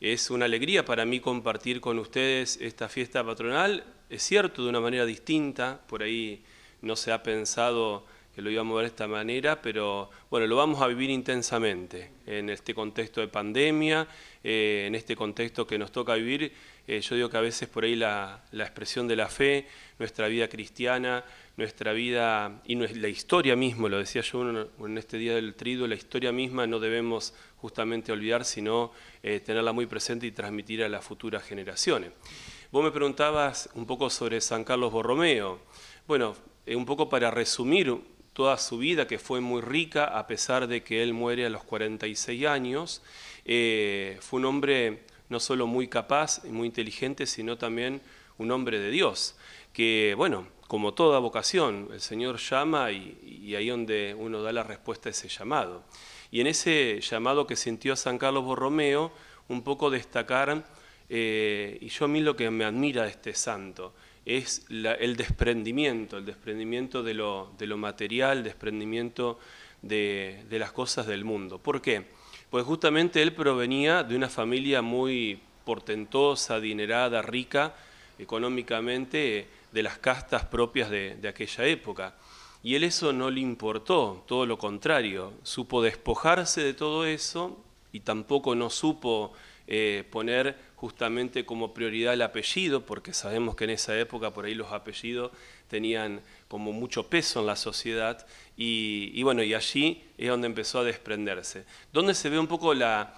Es una alegría para mí compartir con ustedes esta fiesta patronal, es cierto, de una manera distinta, por ahí no se ha pensado lo íbamos a ver de esta manera, pero bueno, lo vamos a vivir intensamente en este contexto de pandemia, eh, en este contexto que nos toca vivir. Eh, yo digo que a veces por ahí la, expresión de la fe, nuestra vida cristiana, nuestra vida y la historia misma, lo decía yo en este Día del Trido, la historia misma no debemos justamente olvidar, sino eh, tenerla muy presente y transmitir a las futuras generaciones. Vos me preguntabas un poco sobre San Carlos Borromeo. Bueno, un poco para resumir toda su vida, que fue muy rica, a pesar de que él muere a los 46 años. Eh, fue un hombre no solo muy capaz y muy inteligente, sino también un hombre de Dios, que, bueno, como toda vocación, el Señor llama y, y ahí donde uno da la respuesta a ese llamado. Y en ese llamado que sintió San Carlos Borromeo, un poco destacar, eh, y yo a mí lo que me admira de este santo, es el desprendimiento, el desprendimiento de lo, de lo material, desprendimiento de, las cosas del mundo. ¿Por qué? Pues justamente él provenía de una familia muy portentosa, adinerada, rica, económicamente, de las castas propias de, aquella época. Y él eso no le importó, todo lo contrario, supo despojarse de todo eso y tampoco no supo eh, poner justamente como prioridad el apellido, porque sabemos que en esa época por ahí los apellidos tenían como mucho peso en la sociedad, y, bueno, y allí es donde empezó a desprenderse. Donde se ve un poco la,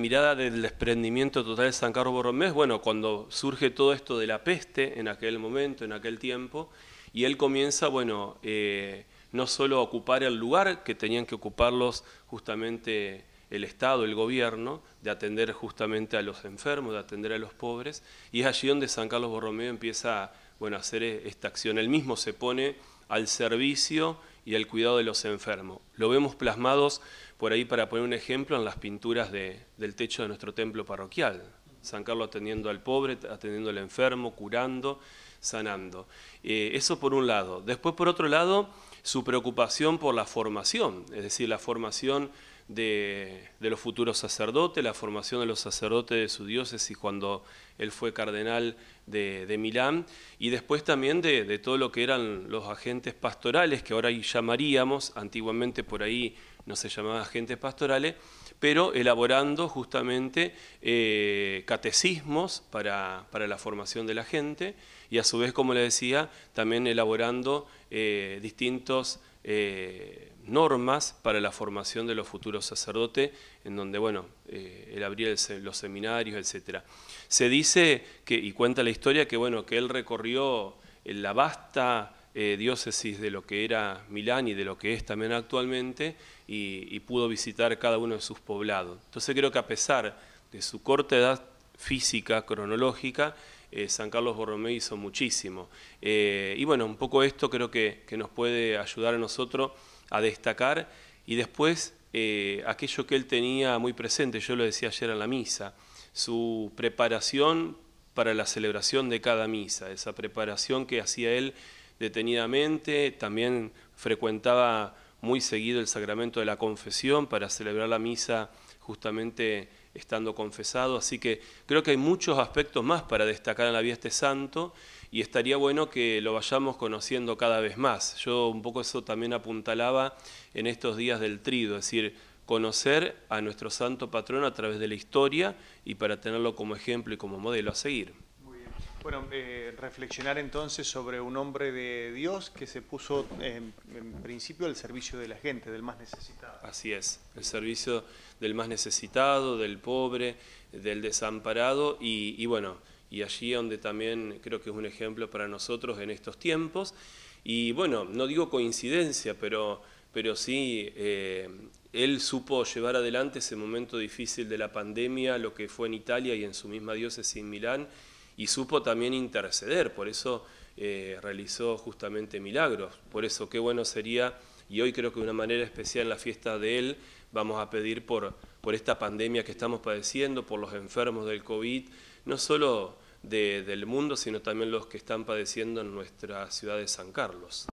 mirada del desprendimiento total de San Carlos Borromeo? bueno, cuando surge todo esto de la peste en aquel momento, en aquel tiempo, y él comienza, bueno, eh, no solo a ocupar el lugar que tenían que ocuparlos justamente el Estado, el gobierno, de atender justamente a los enfermos, de atender a los pobres, y es allí donde San Carlos Borromeo empieza bueno, a hacer e-, esta acción. Él mismo se pone al servicio y al cuidado de los enfermos. Lo vemos plasmados por ahí, para poner un ejemplo, en las pinturas del techo de nuestro templo parroquial. San Carlos atendiendo al pobre, atendiendo al enfermo, curando, sanando. Eh, eso por un lado. Después, por otro lado, su preocupación por la formación, es decir, la formación de, los futuros sacerdotes, la formación de los sacerdotes de su diócesis cuando él fue cardenal de, Milán, y después también de, todo lo que eran los agentes pastorales, que ahora llamaríamos, antiguamente por ahí no se llamaba agentes pastorales, pero elaborando justamente eh, catecismos para, para, la formación de la gente, y a su vez, como le decía, también elaborando eh, distintos... Eh, normas para la formación de los futuros sacerdotes, en donde, bueno, eh, él abría los seminarios, etcétera. Se dice, que, y cuenta la historia, que, bueno, que él recorrió eh, la vasta eh, diócesis de lo que era Milán y de lo que es también actualmente, y, pudo visitar cada uno de sus poblados. Entonces creo que a pesar de su corta edad física, cronológica, San Carlos Borromeo hizo muchísimo. y bueno, un poco esto creo que nos puede ayudar a nosotros a destacar y después eh, aquello que él tenía muy presente, yo lo decía ayer en la misa, su preparación para la celebración de cada misa, esa preparación que hacía él detenidamente, también frecuentaba muy seguido el sacramento de la confesión para celebrar la misa justamente estando confesado. Así que creo que hay muchos aspectos más para destacar en la vida de este santo y estaría bueno que lo vayamos conociendo cada vez más. Yo un poco eso también apuntalaba en estos días del trido, es decir, conocer a nuestro santo patrón a través de la historia y para tenerlo como ejemplo y como modelo a seguir. Bueno, eh, reflexionar entonces sobre un hombre de Dios que se puso en, principio al servicio de la gente, del más necesitado. Así es, el servicio del más necesitado, del pobre, del desamparado y, bueno, y allí donde también creo que es un ejemplo para nosotros en estos tiempos. Y bueno, no digo coincidencia, pero, pero sí, eh, él supo llevar adelante ese momento difícil de la pandemia, lo que fue en Italia y en su misma diócesis en Milán y supo también interceder, por eso eh, realizó justamente milagros. Por eso qué bueno sería, y hoy creo que de una manera especial en la fiesta de él, vamos a pedir por, por esta pandemia que estamos padeciendo, por los enfermos del COVID, no solo del mundo, sino también los que están padeciendo en nuestra ciudad de San Carlos.